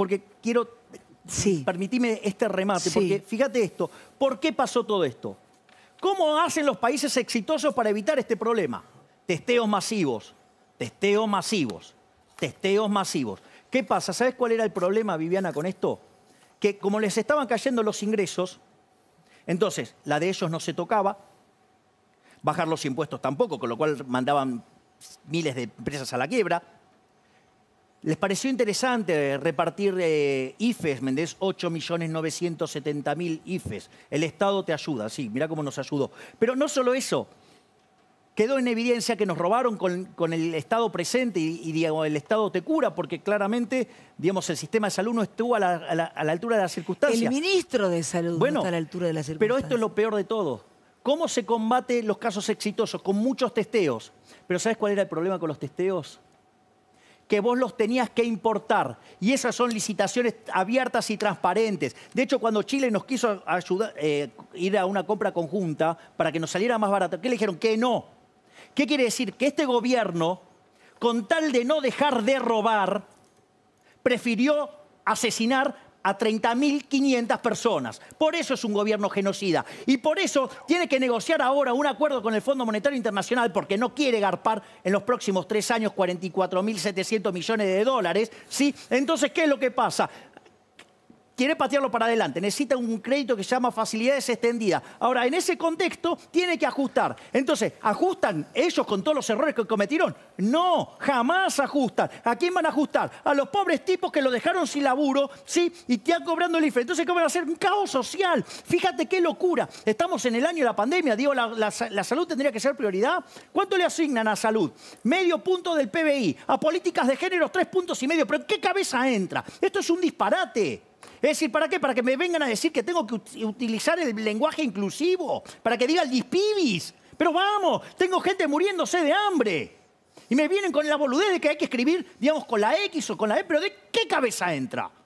porque quiero... Sí. este remate, porque fíjate esto. ¿Por qué pasó todo esto? ¿Cómo hacen los países exitosos para evitar este problema? Testeos masivos, testeos masivos, testeos masivos. ¿Qué pasa? ¿Sabes cuál era el problema, Viviana, con esto? Que como les estaban cayendo los ingresos, entonces la de ellos no se tocaba, bajar los impuestos tampoco, con lo cual mandaban miles de empresas a la quiebra, les pareció interesante repartir eh, IFES, Méndez, 8.970.000 IFES. El Estado te ayuda, sí, mirá cómo nos ayudó. Pero no solo eso, quedó en evidencia que nos robaron con, el Estado presente y, el Estado te cura, porque claramente digamos, el sistema de salud no estuvo a la, altura de las circunstancias. El ministro de Salud bueno, no está a la altura de las circunstancias. Pero esto es lo peor de todo. ¿Cómo se combate los casos exitosos? Con muchos testeos. Pero ¿sabes cuál era el problema con los testeos? que vos los tenías que importar. Y esas son licitaciones abiertas y transparentes. De hecho, cuando Chile nos quiso ayudar, eh, ir a una compra conjunta para que nos saliera más barato, ¿qué le dijeron? Que no. ¿Qué quiere decir? Que este gobierno, con tal de no dejar de robar, prefirió asesinar a 30.500 personas. Por eso es un gobierno genocida. Y por eso tiene que negociar ahora un acuerdo con el Fondo Monetario Internacional porque no quiere garpar en los próximos tres años 44.700 millones de dólares. ¿sí? Entonces, ¿qué es lo que pasa? quiere patearlo para adelante, necesita un crédito que se llama facilidades extendidas. Ahora, en ese contexto, tiene que ajustar. Entonces, ¿ajustan ellos con todos los errores que cometieron? No, jamás ajustan. ¿A quién van a ajustar? A los pobres tipos que lo dejaron sin laburo, ¿sí? Y te han cobrando el IFE. Entonces, ¿qué van a hacer? Un caos social. Fíjate qué locura. Estamos en el año de la pandemia, digo, la, la salud tendría que ser prioridad. ¿Cuánto le asignan a salud? Medio punto del PBI. A políticas de género, tres puntos y medio. ¿Pero en qué cabeza entra? Esto es un disparate. Es decir, ¿para qué? Para que me vengan a decir que tengo que utilizar el lenguaje inclusivo, para que diga el dispibis. Pero vamos, tengo gente muriéndose de hambre. Y me vienen con la boludez de que hay que escribir, digamos, con la X o con la E, pero ¿de qué cabeza entra?